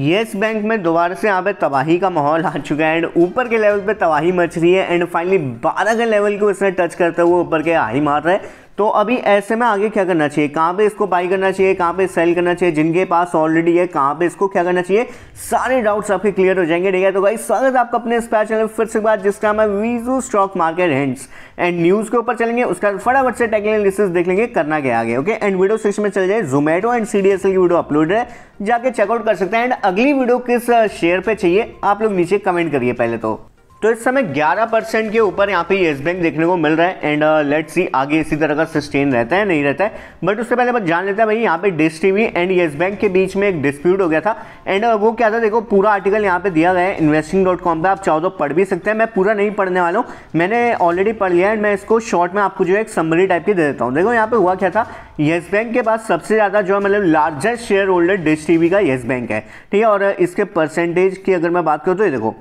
yes bank में दोबारा से यहाँ पे तबाही का माहौल आ चुका है एंड ऊपर के लेवल पे तबाही मच रही है एंड फाइनली 12 के लेवल को इसने टच करते हुए ऊपर के हाई मार रहा है तो अभी ऐसे में आगे क्या करना चाहिए कहाँ पे इसको बाई करना चाहिए कहाँ पे सेल करना चाहिए जिनके पास ऑलरेडी है कहाँ पे इसको क्या करना चाहिए सारे डाउट्स आपके क्लियर हो जाएंगे ठीक है तो भाई स्वागत आपका अपने स्पैर चैनल फिर से बात जिसका मैं Viju stock market hands and news के ऊपर चलेंगे उसका फटाफट से टेक्निकल एनालिसिस देख लेंगे करना क्या आगे ओके एंड वीडियो सिक्स में चल जाए जोमेटो एंड सी की वीडियो अपलोड है जाके चेकआउट कर सकते हैं एंड अगली वीडियो किस शेयर uh, पे चाहिए आप लोग नीचे कमेंट करिए पहले तो तो इस समय 11 परसेंट के ऊपर यहाँ पे येस बैंक देखने को मिल रहा है एंड लेट सी आगे इसी तरह का सस्टेन रहता है नहीं रहता है बट उससे पहले बस जान लेते हैं भाई यहाँ पे Dish TV and Yes Bank के बीच में एक डिस्प्यूट हो गया था एंड uh, वो क्या था देखो पूरा आर्टिकल यहाँ पे दिया गया है इन्वेस्टिंग डॉट कॉम पर आप चाहो तो पढ़ भी सकते हैं मैं पूरा नहीं पढ़ने वाला हूँ मैंने ऑलरेडी पढ़ लिया एंड मैं इसको शॉर्ट में आपको जो है एक समरी टाइप की दे देता हूँ देखो यहाँ पे हुआ क्या था येस बैंक के पास सबसे ज़्यादा जो है मतलब largest share holder Dish TV का येस बैंक है ठीक है और इसके परसेंटेज की अगर मैं बात करूँ तो ये देखो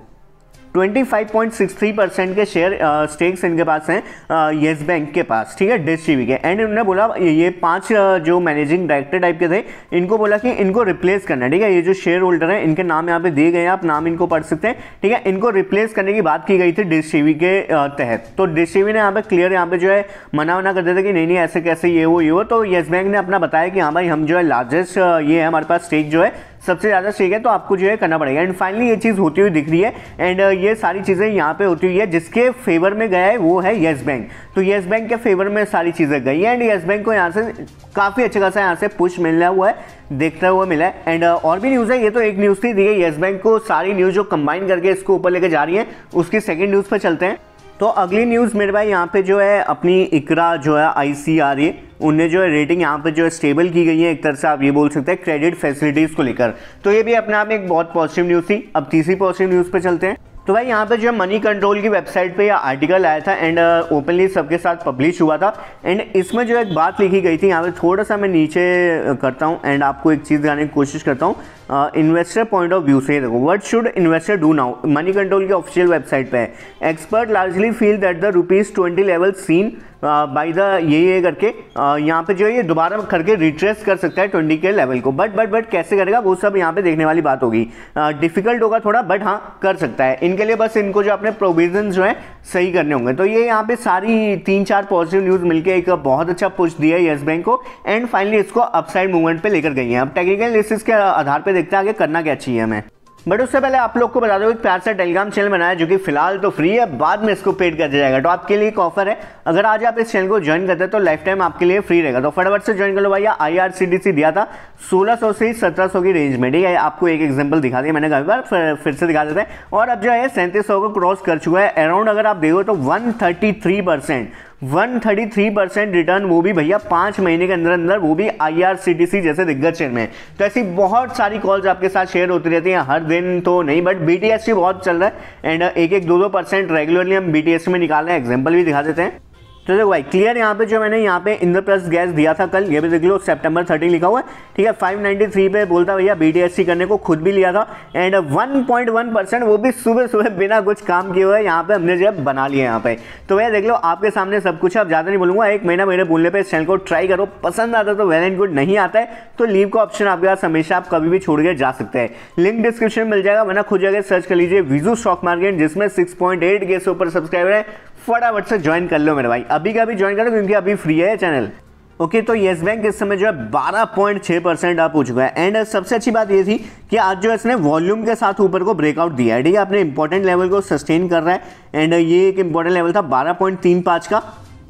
25.63 परसेंट के शेयर स्टेक्स uh, इनके पास हैं येस uh, बैंक के पास ठीक है डिस टीवी के एंड इन्होंने बोला ये पांच uh, जो मैनेजिंग डायरेक्टर टाइप के थे इनको बोला कि इनको रिप्लेस करना है ठीक है ये जो शेयर होल्डर हैं इनके नाम यहाँ पे दिए गए हैं आप नाम इनको पढ़ सकते हैं ठीक है इनको रिप्लेस करने की बात की गई थी डिस टीवी के तहत तो डिस टीवी ने यहाँ पर क्लियर यहाँ पर जो है मना मना कर दिया था कि नहीं नहीं ऐसे कैसे ये वो ये वो तो येस बैंक ने अपना बताया कि हाँ भाई हम जो है लार्जेस्ट ये है हमारे पास स्टेक जो है सबसे ज़्यादा स्टेक है तो आपको जो है करना पड़ेगा एंड फाइनली ये चीज़ होती हुई दिख रही है एंड uh, ये सारी चीज़ें यहाँ पे होती हुई है जिसके फेवर में गया है वो है येस बैंक तो येस बैंक के फेवर में सारी चीज़ें गई हैं एंड येस बैंक को यहाँ से काफ़ी अच्छा खासा यहाँ से पुश मिलना हुआ है देखता हुआ मिला है एंड uh, और भी न्यूज़ है ये तो एक न्यूज़ थी देखिए येस बैंक को सारी न्यूज़ जो कंबाइन करके इसको ऊपर लेके जा रही है उसकी सेकेंड न्यूज़ पर चलते हैं तो अगली न्यूज़ मेरे भाई यहाँ पे जो है अपनी इकरा जो है आई सी उन्हें जो है रेटिंग यहाँ पर जो है स्टेबल की गई है एक तरह से आप ये बोल सकते हैं क्रेडिट फैसिलिटीज़ को लेकर तो ये भी अपने आप में एक बहुत पॉजिटिव न्यूज़ थी अब तीसरी पॉजिटिव न्यूज़ पर चलते हैं तो भाई यहाँ पे जो है मनी कंट्रोल की वेबसाइट पे यह आर्टिकल आया था एंड ओपनली uh, सबके साथ पब्लिश हुआ था एंड इसमें जो एक बात लिखी गई थी यहाँ पे थोड़ा सा मैं नीचे uh, करता हूँ एंड आपको एक चीज़ दिखाने की कोशिश करता हूँ इन्वेस्टर पॉइंट ऑफ व्यू से देखो what should investor do now Money Control की ऑफिशियल वेबसाइट पर है expert largely feel that the rupees twenty level seen by the ये ये करके यहाँ पे जो है ये दोबारा करके रिट्रेस कर सकता है ट्वेंटी के लेवल को बट बट बट कैसे करेगा वो सब यहाँ पे देखने वाली बात होगी डिफिकल्ट होगा थोड़ा बट हाँ कर सकता है इनके लिए बस इनको जो अपने प्रोविजन जो है सही करने होंगे तो ये यहाँ पे सारी तीन चार पॉजिटिव न्यूज़ मिलकर एक बहुत अच्छा पुष्ट दिया है येस बैंक को एंड फाइनली इसको अपसाइड मूवमेंट पर लेकर गई है अब टेक्निकल एनालिसिस के आधार पर देखते हैं आगे करना क्या चाहिए हमें बट उससे पहले आप लोग को बता दो एक प्यार सा टेलीग्राम चैनल बनाया जो कि फिलहाल तो फ्री है बाद में इसको पेड कर दिया जाएगा तो आपके लिए एक ऑफर है अगर आज आप इस चैनल को ज्वाइन करते हैं तो लाइफ टाइम आपके लिए फ्री रहेगा तो फटाफट से ज्वाइन कर लो भाई I R C D C दिया था 1600 से 1700 की रेंज में ठीक है आपको एक एग्जाम्पल दिखा दिया मैंने कहा बार फिर, फिर से दिखा देते हैं और अब जो है सैंतीस को क्रॉस कर चुका है अराउंड अगर आप देखो तो वन 133 परसेंट रिटर्न वो भी भैया पांच महीने के अंदर अंदर वो भी आईआरसीटीसी जैसे दिग्गज शेयर में तो ऐसी बहुत सारी कॉल्स आपके साथ शेयर होती रहती हैं हर दिन तो नहीं बट बीटीएससी बहुत चल रहा है एंड एक एक दो दो परसेंट रेगुलरली हम बी में निकाल रहे हैं एग्जाम्पल भी दिखा देते हैं तो देखो भाई क्लियर यहाँ पे जो मैंने यहाँ पे इंद्रप्रस्थ गैस दिया था कल ये भी देख लो सितंबर थर्टी लिखा हुआ है ठीक है 593 पे बोलता भैया बीटीएससी करने को खुद भी लिया था एंड 1.1 परसेंट वो भी सुबह सुबह बिना कुछ काम किए हुए यहाँ पे हमने जो है बना लिया यहाँ पे तो भैया देख लो आपके सामने सब कुछ अब ज़्यादा नहीं बोलूँगा एक महीना मेरे बोलने पर इस चैनल को ट्राई करो पसंद आता तो वेल एंड गुड नहीं आता है तो लीव का ऑप्शन आपके पास हमेशा आप कभी भी छोड़ के जा सकते हैं लिंक डिस्क्रिप्शन मिल जाएगा वरना खुद जगह सर्च कर लीजिए विजू स्टॉक मार्केट जिसमें सिक्स के से ऊपर सब्सक्राइबर है फटाफट से ज्वाइन कर लो मेरे भाई अभी का अभी ज्वाइन लो क्योंकि अभी फ्री है चैनल ओके okay, तो येस बैंक इस समय जो है बारह पॉइंट परसेंट आप हो चुका है एंड सबसे अच्छी बात ये थी कि आज जो इसने वॉल्यूम के साथ ऊपर को ब्रेकआउट दिया है ठीक है अपने इंपॉर्टेंट लेवल को सस्टेन कर रहा है एंड ये एक इंपॉर्टेंट लेवल था बारह पॉइंट तीन पाँच का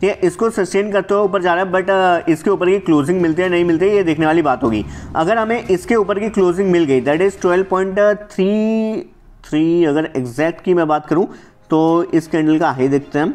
ठीक है इसको सस्टेन करते हुए ऊपर जा रहा है बट uh, इसके ऊपर की क्लोजिंग मिलती है नहीं मिलती है ये देखने वाली बात होगी अगर हमें इसके ऊपर की क्लोजिंग मिल गई that is twelve point three three अगर एग्जैक्ट की मैं बात करूँ तो इस कैंडल का हाई देखते हैं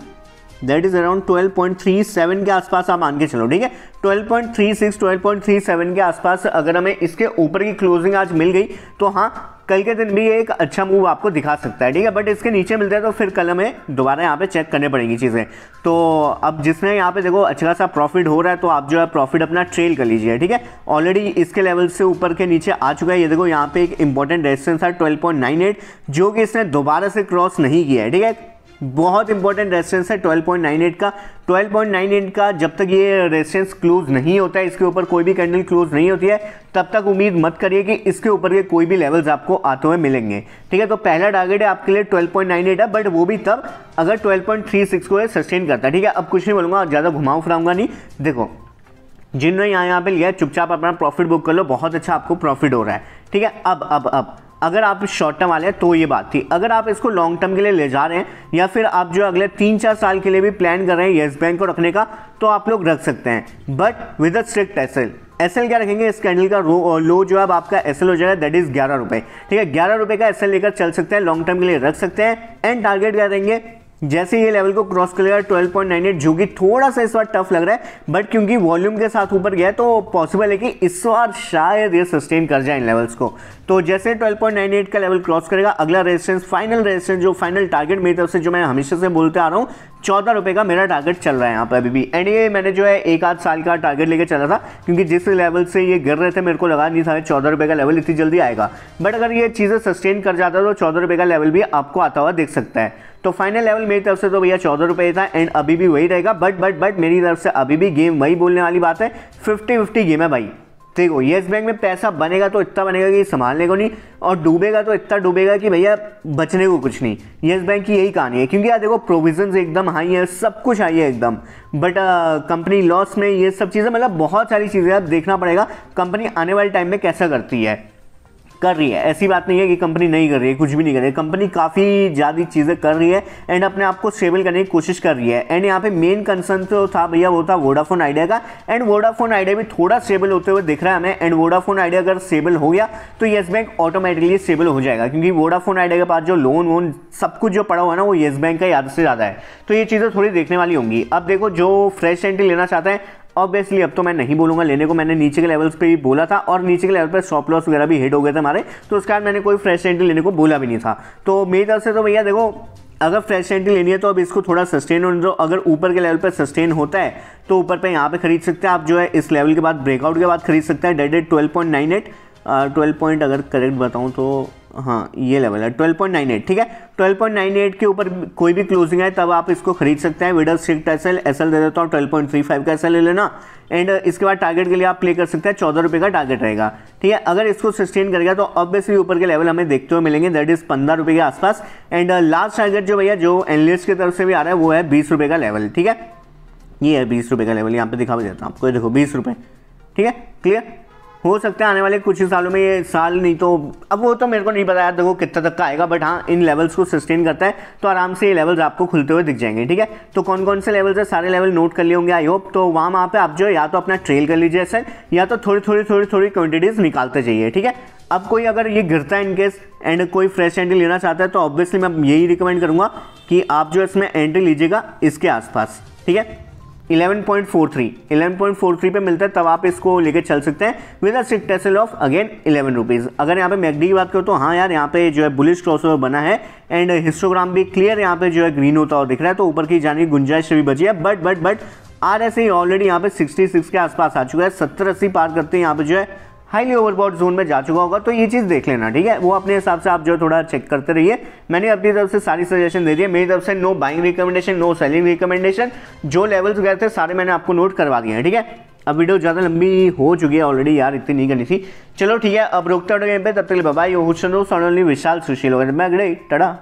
दैट इज़ अराउंड 12.37 के आसपास आप मान के चलो ठीक है 12.36 12.37 के आसपास अगर हमें इसके ऊपर की क्लोजिंग आज मिल गई तो हाँ कल के दिन भी एक अच्छा मूव आपको दिखा सकता है ठीक है बट इसके नीचे मिलते हैं तो फिर कल हमें दोबारा यहाँ पे चेक करने पड़ेंगी चीज़ें तो अब जिसने यहाँ पे देखो अच्छा खासा प्रॉफिट हो रहा है तो आप जो है प्रॉफिट अपना ट्रेल कर लीजिए ठीक है ऑलरेडी इसके लेवल से ऊपर के नीचे आ चुका है ये देखो यहाँ पे एक इंपॉर्टेंट रेजिस्टेंस है ट्वेल्व जो कि इसने दोबारा से क्रॉस नहीं किया है ठीक है बहुत इंपॉर्टेंट रेस्टेंस है 12.98 का 12.98 का जब तक ये रेस्टेंस क्लोज नहीं होता है इसके ऊपर कोई भी कैंडल क्लोज नहीं होती है तब तक उम्मीद मत करिए कि इसके ऊपर के कोई भी लेवल्स आपको आते हुए मिलेंगे ठीक है तो पहला टारगेट है आपके लिए 12.98 है बट वो भी तब अगर 12.36 को सस्टेन करता है ठीक है अब कुछ नहीं बोलूँगा ज़्यादा घुमाऊ फिराऊंगा नहीं देखो जिन्होंने यहाँ यहाँ पे लिया चुपचाप अपना प्रॉफिट बुक कर लो बहुत अच्छा आपको प्रॉफिट हो रहा है ठीक है अब अब अब अगर आप शॉर्ट टर्म वाले हैं तो ये बात थी अगर आप इसको लॉन्ग टर्म के लिए ले जा रहे हैं या फिर आप जो अगले तीन चार साल के लिए भी प्लान कर रहे हैं येस बैंक को रखने का तो आप लोग रख सकते हैं बट विद अ स्ट्रिक्ट एसेल एस एल क्या रखेंगे इस कैंडल का लो जो है आपका एस एल हो जाएगा दैट इज ग्यारह रुपये ठीक है ग्यारह रुपये का एस एल लेकर चल सकते हैं लॉन्ग टर्म के लिए रख सकते हैं एंड टारगेट क्या रहेंगे जैसे ये लेवल को क्रॉस करेगा 12.98 जो कि थोड़ा सा इस बार टफ लग रहा है बट क्योंकि वॉल्यूम के साथ ऊपर गया तो पॉसिबल है कि इस बार शायद ये सस्टेन कर जाए इन लेवल्स को तो जैसे 12.98 का लेवल क्रॉस करेगा अगला रेजिस्टेंस फाइनल रेजिस्टेंस जो फाइनल टारगेट मेरी तरफ से जो मैं हमेशा से बोलते आ रहा हूँ चौदह रुपये का मेरा टारगेट चल रहा है यहाँ पर अभी भी एंड ये मैंने जो है एक आध साल का टारगेट लेके चला था क्योंकि जिस लेवल से ये गिर रहे थे मेरे को लगा नहीं था चौदह रुपये का लेवल इतनी जल्दी आएगा बट अगर ये चीज़ें सस्टेन कर जाता है तो चौदह रुपये का लेवल भी आपको आता हुआ देख सकता है तो फाइनल लेवल मेरी तरफ से तो भैया चौदह रुपये था एंड अभी भी वही रहेगा बट बट बट मेरी तरफ से अभी भी गेम वही बोलने वाली बात है फिफ्टी फिफ्टी गेम है भाई देखो येस बैंक में पैसा बनेगा तो इतना बनेगा कि संभालने को नहीं और डूबेगा तो इतना डूबेगा कि भैया बचने को कुछ नहीं येस बैंक की यही कहानी है क्योंकि यार देखो प्रोविजन एकदम हाई है सब कुछ हाई है एकदम बट कंपनी लॉस में ये सब चीज़ें मतलब बहुत सारी चीज़ें आप देखना पड़ेगा कंपनी आने वाले टाइम में कैसा करती है कर रही है ऐसी बात नहीं है कि कंपनी नहीं कर रही है कुछ भी नहीं कर रही है कंपनी काफ़ी ज़्यादा चीज़ें कर रही है एंड अपने आप को स्टेबल करने की कोशिश कर रही है एंड यहाँ पे मेन कंसर्न जो था भैया वो था वोडाफोन आइडिया का एंड वोडाफोन आइडिया भी थोड़ा स्टेबल होते हुए दिख रहा है हमें एंड वोडाफोन आइडिया अगर स्टेबल हो गया तो येस बैंक ऑटोमेटिकली स्टेबल हो जाएगा क्योंकि वोडाफोन आइडिया के पास जो लोन वोन सब कुछ जो पड़ा हुआ है ना वो येस बैंक का ज़्यादा से ज़्यादा है तो ये चीज़ें थोड़ी देखने वाली होंगी अब देखो जो फ्रेश एंट्री लेना चाहते हैं ऑब्वियसली अब तो मैं नहीं बोलूँगा लेने को मैंने नीचे के लेवल्स पे ही बोला था और नीचे के लेवल पर स्टॉप लॉस वगैरह भी हिट हो गए थे हमारे तो उसके बाद मैंने कोई फ्रेश एंट्री लेने को बोला भी नहीं था तो मेरी तरफ से तो भैया देखो अगर फ्रेश एंट्री लेनी है तो अब इसको थोड़ा सस्टेन होने दो अगर ऊपर के लेवल पर सस्टेन होता है तो ऊपर पर यहाँ पर खरीद सकते हैं आप जो है इस लेवल के बाद ब्रेकआउट के बाद खरीद सकते हैं डेड twelve point nine eight twelve point अगर करेक्ट बताऊँ तो हाँ ये लेवल है 12.98 ठीक है 12.98 के ऊपर कोई भी क्लोजिंग है तब आप इसको खरीद सकते हैं विडर सिक्ट एस एल एस एल दे देता हूँ ट्वेल्व पॉइंट थ्री फाइव का एस एल ले लेना एंड इसके बाद टारगेट के लिए आप प्ले कर सकते हैं चौदह रुपये का टारगेट रहेगा ठीक है अगर इसको सस्टेन करेगा तो ऑब्वियसली ऊपर के लेवल हमें देखते हुए मिलेंगे दैट इज पंद्रह रुपये के आसपास एंड लास्ट टारगेट जो भैया जो एनलिस्ट की तरफ से भी आ रहा है वो है बीस रुपये का लेवल ठीक है ये है बीस रुपये का लेवल यहाँ पे दिखा भी देता हूँ आपको देखो बीस रुपये ठीक है क्लियर हो सकता है आने वाले कुछ ही सालों में ये साल नहीं तो अब वो तो मेरे को नहीं बताया देखो कितना तक का आएगा बट हाँ इन लेवल्स को सस्टेन करता है तो आराम से ये लेवल्स आपको खुलते हुए दिख जाएंगे ठीक है तो कौन कौन से लेवल्स है सारे लेवल नोट कर लिए होंगे आई होप तो वहाँ वहाँ पर आप जो या तो अपना ट्रेल कर लीजिए सर या तो थोड़ी थोड़ी थोड़ी थोड़ी क्वान्टिटीज़ निकालते जाइए ठीक है अब कोई अगर ये गिरता है इनकेस एंड कोई फ्रेश एंट्री लेना चाहता है तो ऑब्वियसली मैं यही रिकमेंड करूँगा कि आप जो इसमें एंट्री लीजिएगा इसके आसपास ठीक है 11.43 11.43 पे मिलता है तब आप इसको लेके चल सकते हैं विद अ स्टिक टेसल ऑफ अगेन इलेवन रुपीज़ अगर यहाँ पे मैगडी की बात करो तो हाँ यार यहाँ पे जो है बुलिश क्रॉसओवर बना है एंड हिस्टोग्राम भी क्लियर यहाँ पे जो है ग्रीन होता हुआ दिख रहा है तो ऊपर की जाने की गुंजाइश भी बची है but but but R S already यहाँ पे सिक्सटी के आसपास आ चुका है सत्तर अस्सी पार करते हैं यहाँ पे जो है हाईली ओवरबॉट जोन में जा चुका होगा तो ये चीज़ देख लेना ठीक है वो अपने हिसाब से आप जो थोड़ा चेक करते रहिए मैंने अपनी तरफ से सारी सजेशन दे दी मेरी तरफ से no buying recommendation no selling recommendation जो लेवल्स गए थे सारे मैंने आपको नोट करवा दिए हैं ठीक है अब वीडियो ज़्यादा लंबी हो चुकी है ऑलरेडी यार इतनी नहीं करनी थी चलो ठीक है अब रोकता हूँ पे तब तक बाबा यू हुसन सोनली विशाल सुशील वगैरह मैं अगड़े टड़ा